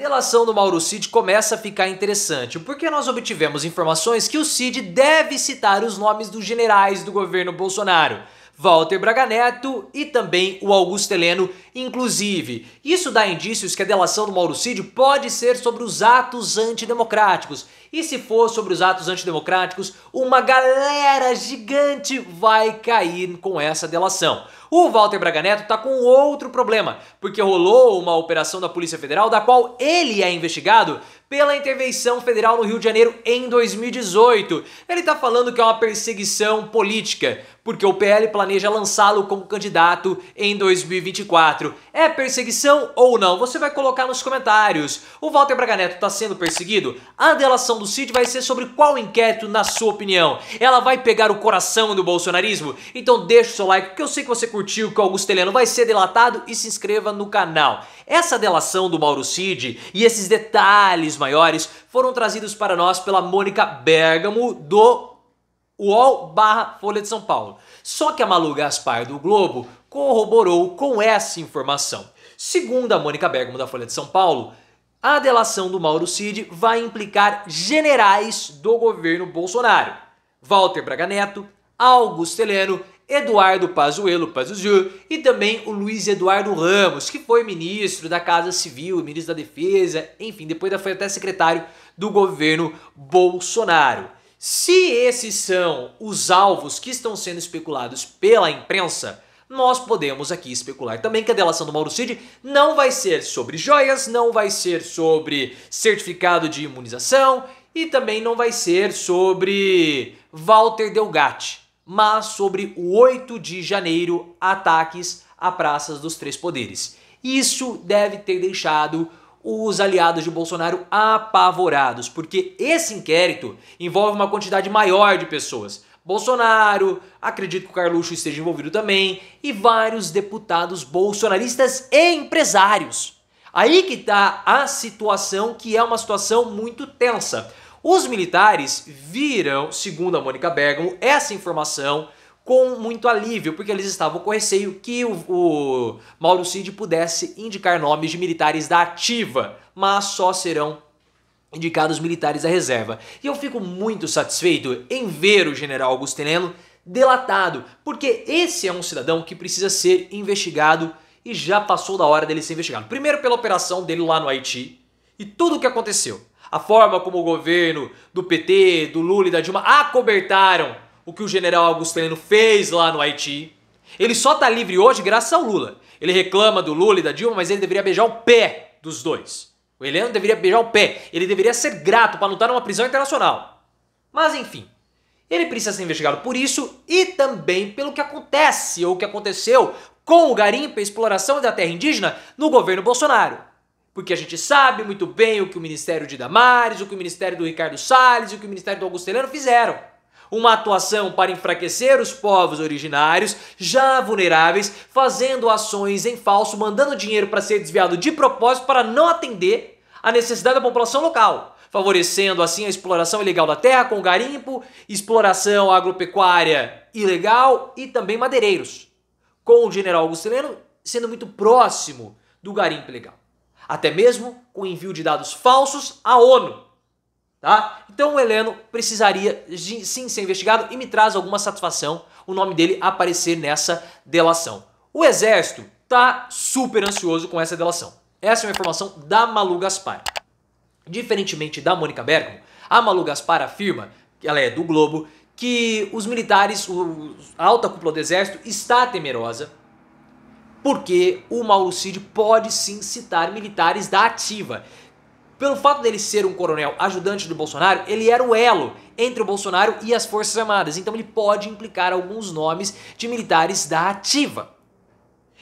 delação do Mauro Cid começa a ficar interessante, porque nós obtivemos informações que o Cid deve citar os nomes dos generais do governo Bolsonaro. Walter Braga Neto e também o Augusto Heleno, inclusive. Isso dá indícios que a delação do Mauro Cid pode ser sobre os atos antidemocráticos. E se for sobre os atos antidemocráticos, uma galera gigante vai cair com essa delação. O Walter Braga Neto tá com outro problema, porque rolou uma operação da Polícia Federal da qual ele é investigado pela intervenção federal no Rio de Janeiro em 2018. Ele está falando que é uma perseguição política, porque o PL planeja lançá-lo como candidato em 2024. É perseguição ou não? Você vai colocar nos comentários. O Walter Braga Neto está sendo perseguido? A delação do Cid vai ser sobre qual inquérito, na sua opinião? Ela vai pegar o coração do bolsonarismo? Então deixa o seu like, que eu sei que você curtiu que o Augusto Heleno vai ser delatado e se inscreva no canal. Essa delação do Mauro Cid e esses detalhes maiores foram trazidos para nós pela Mônica Bergamo do UOL barra Folha de São Paulo. Só que a Malu Gaspar do Globo corroborou com essa informação. Segundo a Mônica Bergamo da Folha de São Paulo, a delação do Mauro Cid vai implicar generais do governo Bolsonaro. Walter Braga Neto, Augusto Heleno Eduardo Pazuello Pazuzu e também o Luiz Eduardo Ramos, que foi ministro da Casa Civil, ministro da Defesa, enfim, depois foi até secretário do governo Bolsonaro. Se esses são os alvos que estão sendo especulados pela imprensa, nós podemos aqui especular também que a delação do Mauro Cid não vai ser sobre joias, não vai ser sobre certificado de imunização e também não vai ser sobre Walter Delgatti mas sobre o 8 de janeiro ataques a praças dos três poderes. Isso deve ter deixado os aliados de Bolsonaro apavorados, porque esse inquérito envolve uma quantidade maior de pessoas. Bolsonaro, acredito que o Carluxo esteja envolvido também, e vários deputados bolsonaristas e empresários. Aí que está a situação, que é uma situação muito tensa. Os militares viram, segundo a Mônica Bergamo, essa informação com muito alívio, porque eles estavam com receio que o, o Mauro Cid pudesse indicar nomes de militares da ativa, mas só serão indicados militares da reserva. E eu fico muito satisfeito em ver o general Heleno delatado, porque esse é um cidadão que precisa ser investigado e já passou da hora dele ser investigado. Primeiro pela operação dele lá no Haiti e tudo o que aconteceu. A forma como o governo do PT, do Lula e da Dilma acobertaram o que o general Augustelino fez lá no Haiti. Ele só tá livre hoje graças ao Lula. Ele reclama do Lula e da Dilma, mas ele deveria beijar o pé dos dois. O Heleno deveria beijar o pé. Ele deveria ser grato para lutar tá numa prisão internacional. Mas enfim, ele precisa ser investigado por isso e também pelo que acontece ou o que aconteceu com o garimpo e exploração da terra indígena no governo Bolsonaro. Porque a gente sabe muito bem o que o Ministério de Damares, o que o Ministério do Ricardo Salles, o que o Ministério do Heleno fizeram. Uma atuação para enfraquecer os povos originários, já vulneráveis, fazendo ações em falso, mandando dinheiro para ser desviado de propósito para não atender à necessidade da população local, favorecendo assim a exploração ilegal da terra com garimpo, exploração agropecuária ilegal e também madeireiros, com o general Heleno sendo muito próximo do garimpo ilegal até mesmo com envio de dados falsos à ONU. Tá? Então o Heleno precisaria de, sim ser investigado e me traz alguma satisfação o nome dele aparecer nessa delação. O exército tá super ansioso com essa delação. Essa é uma informação da Malu Gaspar. Diferentemente da Mônica Bergamo, a Malu Gaspar afirma, que ela é do Globo, que os militares, a alta cúpula do exército está temerosa, porque o Mauro Cid pode sim citar militares da ativa. Pelo fato dele ser um coronel ajudante do Bolsonaro, ele era o elo entre o Bolsonaro e as Forças Armadas, então ele pode implicar alguns nomes de militares da ativa.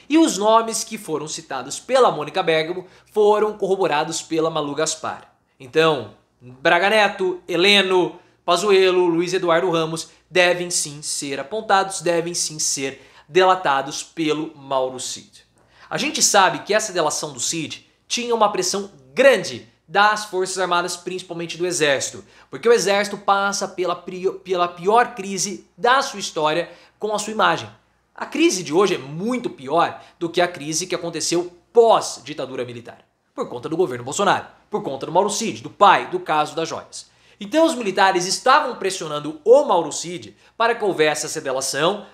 E os nomes que foram citados pela Mônica Bergamo foram corroborados pela Malu Gaspar. Então, Braga Neto, Heleno, Pazuello, Luiz Eduardo Ramos devem sim ser apontados, devem sim ser delatados pelo Mauro Cid. A gente sabe que essa delação do Cid tinha uma pressão grande das Forças Armadas, principalmente do Exército, porque o Exército passa pela, pela pior crise da sua história com a sua imagem. A crise de hoje é muito pior do que a crise que aconteceu pós-ditadura militar, por conta do governo Bolsonaro, por conta do Mauro Cid, do pai, do caso das joias. Então os militares estavam pressionando o Mauro Cid para que houvesse essa delação,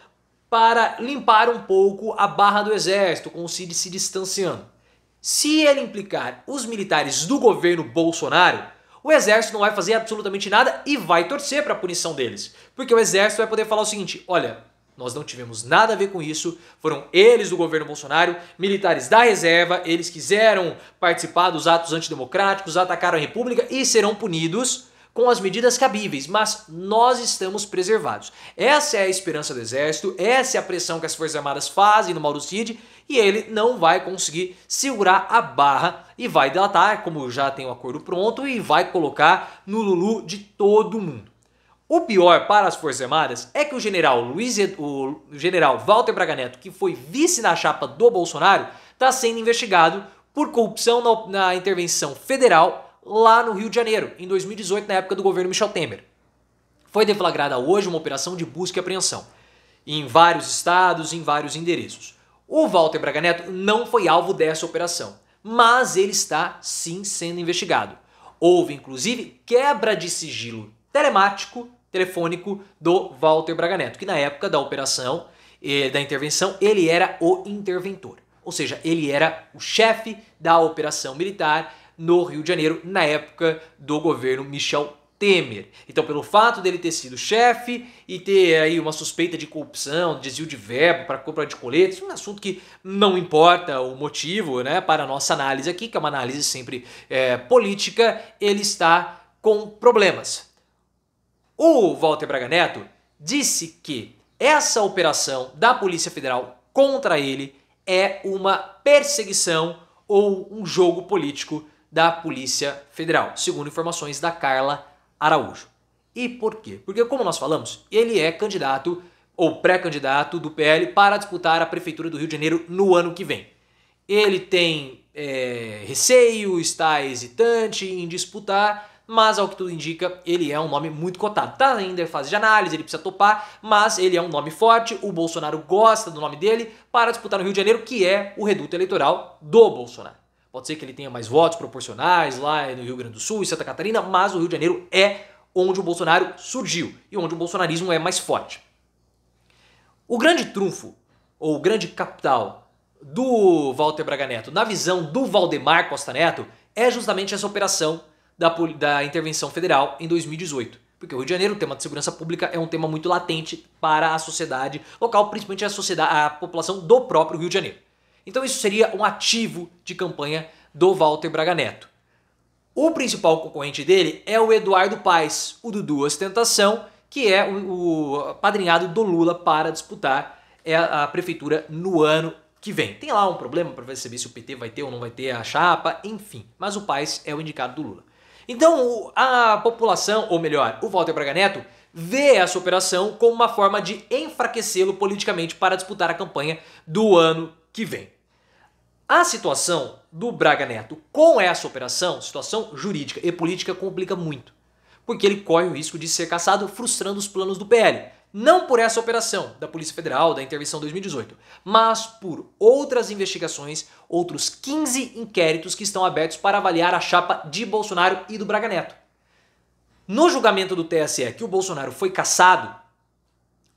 para limpar um pouco a barra do exército, com o Cid se distanciando. Se ele implicar os militares do governo Bolsonaro, o exército não vai fazer absolutamente nada e vai torcer para a punição deles. Porque o exército vai poder falar o seguinte: olha, nós não tivemos nada a ver com isso, foram eles do governo Bolsonaro, militares da reserva, eles quiseram participar dos atos antidemocráticos, atacaram a república e serão punidos com as medidas cabíveis, mas nós estamos preservados. Essa é a esperança do Exército, essa é a pressão que as Forças Armadas fazem no Mauro Cid e ele não vai conseguir segurar a barra e vai delatar, como já tem o um acordo pronto, e vai colocar no Lulu de todo mundo. O pior para as Forças Armadas é que o general Luiz, o general Walter Braga Neto, que foi vice na chapa do Bolsonaro, está sendo investigado por corrupção na intervenção federal lá no Rio de Janeiro, em 2018, na época do governo Michel Temer. Foi deflagrada hoje uma operação de busca e apreensão em vários estados, em vários endereços. O Walter Braga Neto não foi alvo dessa operação, mas ele está sim sendo investigado. Houve inclusive quebra de sigilo telemático, telefônico do Walter Braga Neto, que na época da operação, eh, da intervenção, ele era o interventor. Ou seja, ele era o chefe da operação militar, no Rio de Janeiro na época do governo Michel Temer. Então, pelo fato dele ter sido chefe e ter aí uma suspeita de corrupção, desvio de verbo para compra de coletes, um assunto que não importa o motivo, né, para a nossa análise aqui, que é uma análise sempre é, política, ele está com problemas. O Walter Braga Neto disse que essa operação da Polícia Federal contra ele é uma perseguição ou um jogo político da Polícia Federal, segundo informações da Carla Araújo. E por quê? Porque, como nós falamos, ele é candidato ou pré-candidato do PL para disputar a Prefeitura do Rio de Janeiro no ano que vem. Ele tem é, receio, está hesitante em disputar, mas ao que tudo indica, ele é um nome muito cotado. Está ainda em fase de análise, ele precisa topar, mas ele é um nome forte, o Bolsonaro gosta do nome dele para disputar no Rio de Janeiro, que é o reduto eleitoral do Bolsonaro. Pode ser que ele tenha mais votos proporcionais lá no Rio Grande do Sul e Santa Catarina, mas o Rio de Janeiro é onde o Bolsonaro surgiu e onde o bolsonarismo é mais forte. O grande trunfo, ou o grande capital do Walter Braga Neto, na visão do Valdemar Costa Neto, é justamente essa operação da, da intervenção federal em 2018. Porque o Rio de Janeiro, o tema de segurança pública, é um tema muito latente para a sociedade local, principalmente a, sociedade, a população do próprio Rio de Janeiro. Então isso seria um ativo de campanha do Walter Braga Neto. O principal concorrente dele é o Eduardo Paes, o Dudu Ostentação, que é o, o padrinhado do Lula para disputar é a, prefeitura no ano que vem. Tem lá um problema para saber se o PT vai ter ou não vai ter a chapa, enfim. Mas o Paes é o indicado do Lula. Então a população, ou melhor, o Walter Braga Neto, vê essa operação como uma forma de enfraquecê-lo politicamente para disputar a campanha do ano que vem. A situação do Braga Neto com essa operação, situação jurídica e política, complica muito, porque ele corre o risco de ser caçado, frustrando os planos do PL. Não por essa operação da Polícia Federal, da intervenção 2018, mas por outras investigações, outros 15 inquéritos que estão abertos para avaliar a chapa de Bolsonaro e do Braga Neto. No julgamento do TSE que o Bolsonaro foi caçado,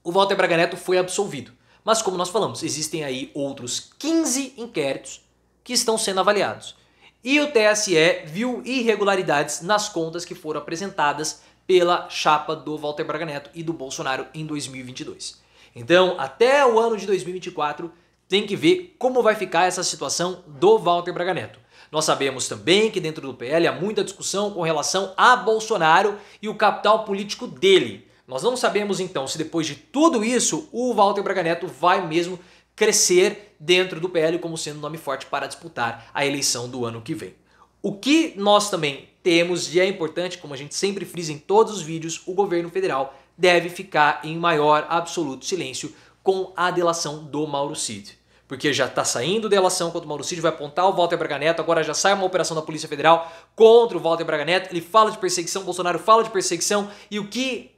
o Walter Braga Neto foi absolvido. Mas como nós falamos, existem aí outros 15 inquéritos que estão sendo avaliados. E o TSE viu irregularidades nas contas que foram apresentadas pela chapa do Walter Braga Neto e do Bolsonaro em 2022. Então, até o ano de 2024, tem que ver como vai ficar essa situação do Walter Braga Neto. Nós sabemos também que dentro do PL há muita discussão com relação a Bolsonaro e o capital político dele. Nós não sabemos então se depois de tudo isso o Walter Braga Neto vai mesmo crescer dentro do PL como sendo nome forte para disputar a eleição do ano que vem. O que nós também temos e é importante, como a gente sempre frisa em todos os vídeos, o governo federal deve ficar em maior absoluto silêncio com a delação do Mauro Cid. Porque já está saindo delação contra o Mauro Cid, vai apontar o Walter Braga Neto, agora já sai uma operação da Polícia Federal contra o Walter Braga Neto, ele fala de perseguição, Bolsonaro fala de perseguição, e o que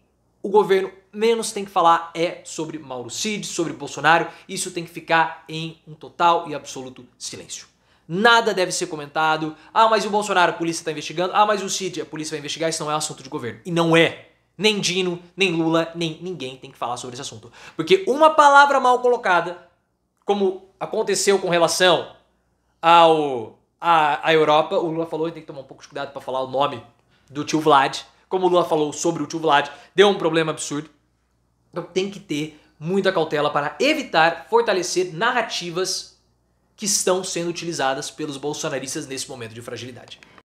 o governo menos tem que falar é sobre Mauro Cid, sobre Bolsonaro. Isso tem que ficar em um total e absoluto silêncio. Nada deve ser comentado. Ah, mas o Bolsonaro, a polícia está investigando. Ah, mas o Cid, a polícia vai investigar. Isso não é assunto de governo. E não é. Nem Dino, nem Lula, nem ninguém tem que falar sobre esse assunto. Porque uma palavra mal colocada, como aconteceu com relação ao a, a Europa, o Lula falou, tem que tomar um pouco de cuidado para falar o nome do tio Vlad como o Lula falou sobre o tio Vlad, deu um problema absurdo. Então tem que ter muita cautela para evitar fortalecer narrativas que estão sendo utilizadas pelos bolsonaristas nesse momento de fragilidade.